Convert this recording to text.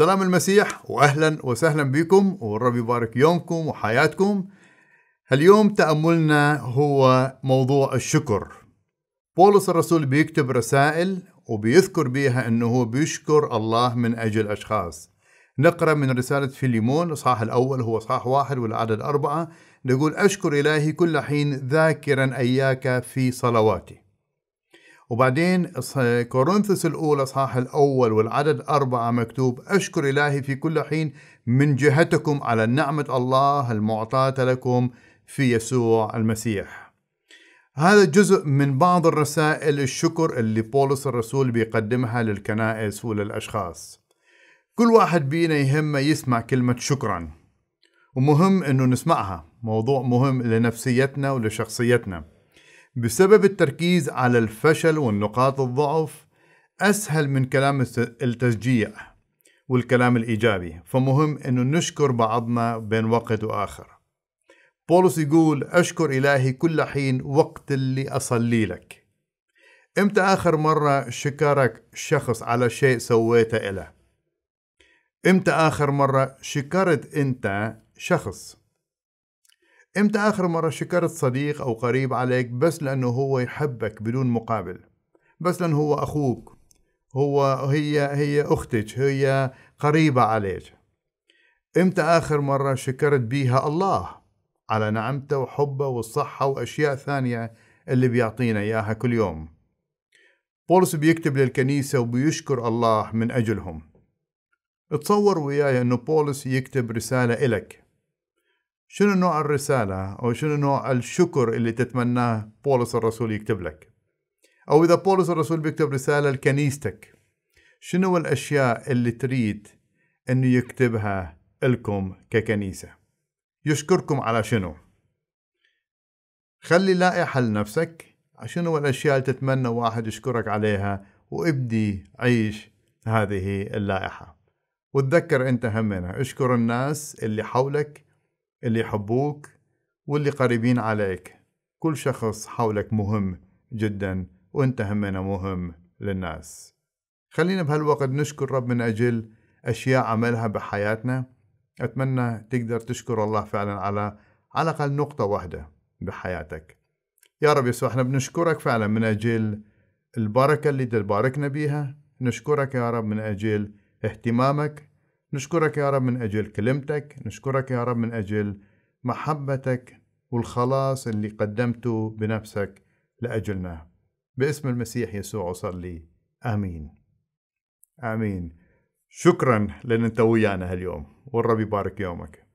سلام المسيح واهلا وسهلا بكم والرب يبارك يومكم وحياتكم. اليوم تأملنا هو موضوع الشكر. بولس الرسول بيكتب رسائل وبيذكر بيها انه هو بيشكر الله من اجل اشخاص. نقرا من رسالة فيليمون الاصحاح الاول هو اصحاح واحد والعدد اربعه نقول اشكر الهي كل حين ذاكرا اياك في صلواتي. وبعدين كورنثس الأولى صاح الأول والعدد أربعة مكتوب أشكر إلهي في كل حين من جهتكم على نعمة الله المعطاة لكم في يسوع المسيح هذا جزء من بعض الرسائل الشكر اللي بولس الرسول بيقدمها للكنائس وللأشخاص كل واحد بينا يهمه يسمع كلمة شكرا ومهم انه نسمعها موضوع مهم لنفسيتنا ولشخصيتنا بسبب التركيز على الفشل والنقاط الضعف أسهل من كلام التشجيع والكلام الإيجابي فمهم أن نشكر بعضنا بين وقت وآخر بولس يقول أشكر إلهي كل حين وقت اللي أصلي لك إمتى آخر مرة شكرك شخص على شيء سويته إله إمتى آخر مرة شكرت أنت شخص امتى اخر مرة شكرت صديق او قريب عليك بس لانه هو يحبك بدون مقابل بس لانه هو اخوك هو هي هي اختك هي قريبة عليك امتى اخر مرة شكرت بيها الله على نعمته وحبه والصحة واشياء ثانية اللي بيعطينا اياها كل يوم بولس بيكتب للكنيسة وبيشكر الله من اجلهم اتصور وياي انه بولس يكتب رسالة الك شنو نوع الرسالة أو شنو نوع الشكر اللي تتمناه بولس الرسول يكتب لك أو إذا بولس الرسول بيكتب رسالة لكنيستك شنو الأشياء اللي تريد أنه يكتبها لكم ككنيسة يشكركم على شنو خلي لائحة لنفسك شنو الأشياء اللي تتمنى واحد يشكرك عليها وابدي عيش هذه اللائحة وتذكر أنت همنا اشكر الناس اللي حولك اللي يحبوك واللي قريبين عليك كل شخص حولك مهم جدا وانت همنا مهم للناس خلينا بهالوقت نشكر رب من أجل أشياء عملها بحياتنا أتمنى تقدر تشكر الله فعلا على على الأقل نقطة واحدة بحياتك يا رب يسوع احنا بنشكرك فعلا من أجل البركة اللي تباركنا بيها نشكرك يا رب من أجل اهتمامك نشكرك يا رب من أجل كلمتك نشكرك يا رب من أجل محبتك والخلاص اللي قدمته بنفسك لأجلنا باسم المسيح يسوع أصلي آمين آمين شكرا لأن أنت ويانا هاليوم والرب يبارك يومك